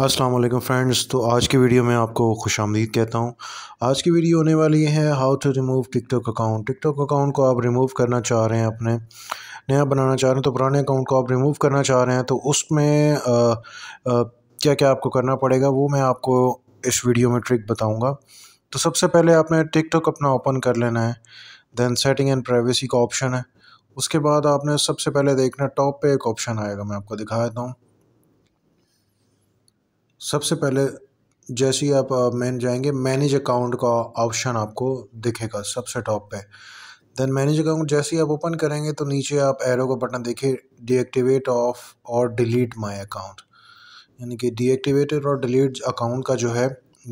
वालेकुम फ्रेंड्स तो आज की वीडियो में आपको खुश आमदीद कहता हूँ आज की वीडियो होने वाली है how to remove TikTok account TikTok account को आप रिमूव करना चाह रहे हैं अपने नया बनाना चाह रहे हैं तो पुराने अकाउंट को आप रिमूव करना चाह रहे हैं तो उसमें क्या क्या आपको करना पड़ेगा वो मैं आपको इस वीडियो में ट्रिक बताऊँगा तो सबसे पहले आपने टिकटॉक अपना ओपन कर लेना है दैन सेटिंग एंड प्राइवेसी का ऑप्शन है उसके बाद आपने सबसे पहले देखना टॉप पर एक ऑप्शन आएगा मैं आपको दिखा देता हूँ सबसे पहले जैसे ही आप मेन जाएंगे मैनेज अकाउंट का ऑप्शन आपको दिखेगा सबसे टॉप पे देन मैनेज अकाउंट जैसे ही आप ओपन करेंगे तो नीचे आप एरो का बटन देखिए डीएक्टिवेट ऑफ और डिलीट माय अकाउंट यानी कि डीएक्टिवेटेड और डिलीट अकाउंट का जो है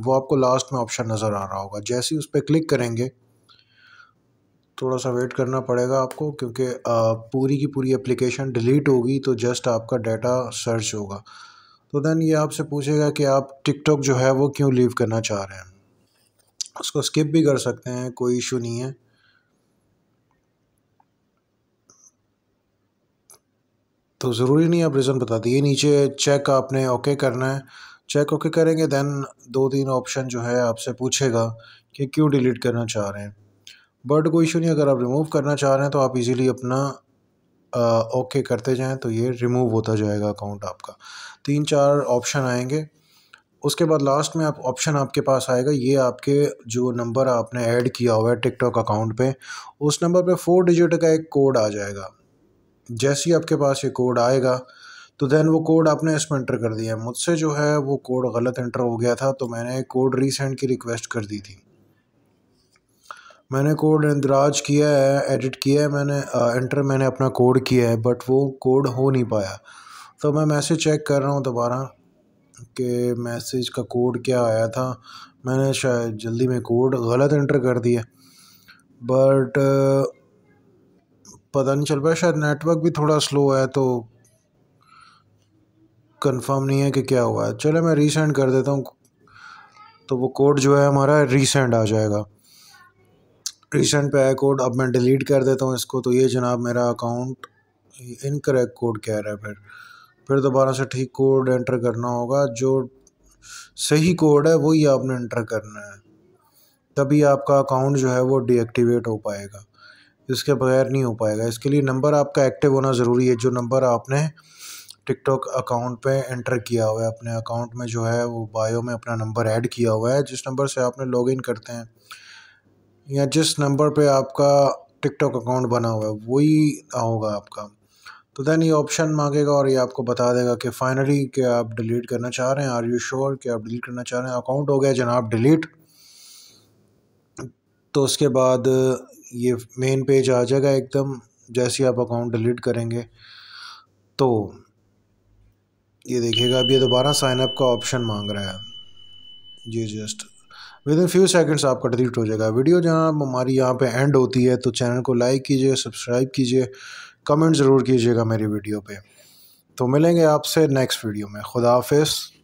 वो आपको लास्ट में ऑप्शन नज़र आ रहा होगा जैसे ही उस पर क्लिक करेंगे थोड़ा सा वेट करना पड़ेगा आपको क्योंकि पूरी की पूरी एप्लीकेशन डिलीट होगी तो जस्ट आपका डाटा सर्च होगा तो देन ये आपसे पूछेगा कि आप टिकटॉक जो है वो क्यों लीव करना चाह रहे हैं उसको स्किप भी कर सकते हैं कोई इशू नहीं है तो ज़रूरी नहीं आप रीज़न बता दिए नीचे चेक आपने ओके करना है चेक ओके करेंगे देन दो तीन ऑप्शन जो है आपसे पूछेगा कि क्यों डिलीट करना चाह रहे हैं बट कोई इशू नहीं अगर आप रिमूव करना चाह रहे हैं तो आप इजीली अपना ओके करते जाएं तो ये रिमूव होता जाएगा अकाउंट आपका तीन चार ऑप्शन आएंगे उसके बाद लास्ट में आप ऑप्शन आपके पास आएगा ये आपके जो नंबर आपने ऐड किया हुआ है टिकटॉक अकाउंट पे उस नंबर पे फोर डिजिट का एक कोड आ जाएगा जैसे ही आपके पास ये कोड आएगा तो देन वो कोड आपने इसमें इंटर कर दिया मुझसे जो है वो कोड गलत इंटर हो गया था तो मैंने कोड रीसेंड की रिक्वेस्ट कर दी थी मैंने कोड इंदराज किया है एडिट किया है मैंने एंटर मैंने अपना कोड किया है बट वो कोड हो नहीं पाया तो मैं मैसेज चेक कर रहा हूँ दोबारा कि मैसेज का कोड क्या आया था मैंने शायद जल्दी में कोड गलत एंटर कर दिया बट पता नहीं चल पाया शायद नेटवर्क भी थोड़ा स्लो है तो कंफर्म नहीं है कि क्या हुआ है चलो मैं रीसेंड कर देता हूँ तो वो कोड जो है हमारा रीसेंड आ जाएगा रिसेंट पे आया कोड अब मैं डिलीट कर देता हूँ इसको तो ये जनाब मेरा अकाउंट इनकरेक्ट कोड कह रहा है फिर फिर दोबारा से ठीक कोड एंटर करना होगा जो सही कोड है वही आपने एंटर करना है तभी आपका अकाउंट जो है वो डीएक्टिवेट हो पाएगा इसके बगैर नहीं हो पाएगा इसके लिए नंबर आपका एक्टिव होना ज़रूरी है जो नंबर आपने टिकटॉक अकाउंट पे एंटर किया हुआ है अपने अकाउंट में जो है वो बायो में अपना नंबर ऐड किया हुआ है जिस नंबर से आपने लॉगिन करते हैं या जिस नंबर पे आपका टिकटॉक अकाउंट बना हुआ है वही होगा आपका तो देन ये ऑप्शन मांगेगा और ये आपको बता देगा कि फाइनली कि आप डिलीट करना चाह रहे हैं आर यू श्योर कि आप डिलीट करना चाह रहे हैं अकाउंट हो गया जनाब डिलीट तो उसके बाद ये मेन पेज आ जाएगा एकदम जैसे ही आप अकाउंट डिलीट करेंगे तो ये देखिएगा अब ये दोबारा साइनअप का ऑप्शन मांग रहा है जी just within few seconds आपका डिलीट हो जाएगा वीडियो जहाँ हमारी यहाँ पे एंड होती है तो चैनल को लाइक कीजिए सब्सक्राइब कीजिए कमेंट ज़रूर कीजिएगा मेरी वीडियो पे तो मिलेंगे आपसे नेक्स्ट वीडियो में खुदा हाफिज़